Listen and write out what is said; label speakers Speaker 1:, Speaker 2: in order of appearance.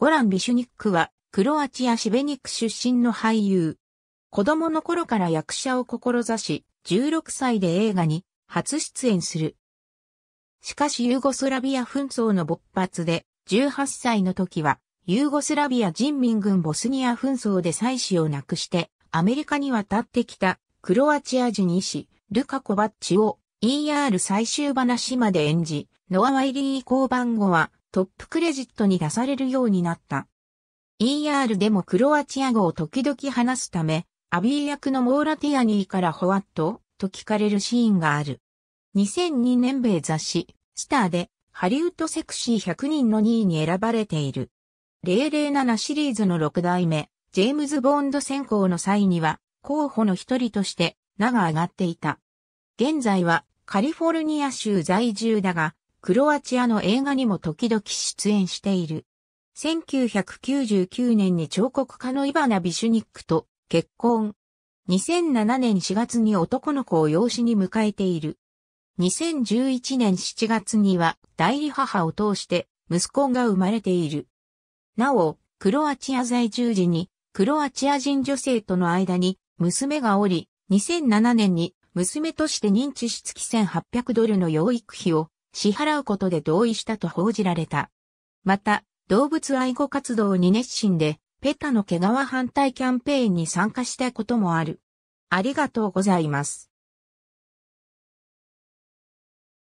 Speaker 1: ゴラン・ビシュニックは、クロアチア・シベニック出身の俳優。
Speaker 2: 子供の頃から役者を志し、16歳で映画に初出演する。しかしユーゴスラビア紛争の勃発で、18歳の時は、ユーゴスラビア人民軍ボスニア紛争で妻子を亡くして、アメリカに渡ってきたクロアチア人医師、ルカ・コバッチを ER 最終話まで演じ、ノア・ワイリー降板後はトップクレジットに出されるようになった。ER でもクロアチア語を時々話すため、アビー役のモーラティアニーからホワットと聞かれるシーンがある。2002年米雑誌、スターでハリウッドセクシー100人の2位に選ばれている。007シリーズの6代目、ジェームズ・ボンド選考の際には、候補の一人として名が上がっていた。現在はカリフォルニア州在住だが、クロアチアの映画にも時々出演している。1999年に彫刻家のイバナ・ビシュニックと結婚。2007年4月に男の子を養子に迎えている。2011年7月には代理母を通して息子が生まれている。なお、クロアチア在住時にクロアチア人女性との間に娘がおり、2007年に娘として認知し月1800ドルの養育費を支払うことで同意したと報じられた。また、動物愛護活動に熱心で、ペタの毛皮反対キャンペーンに参
Speaker 1: 加したこともある。ありがとうございます。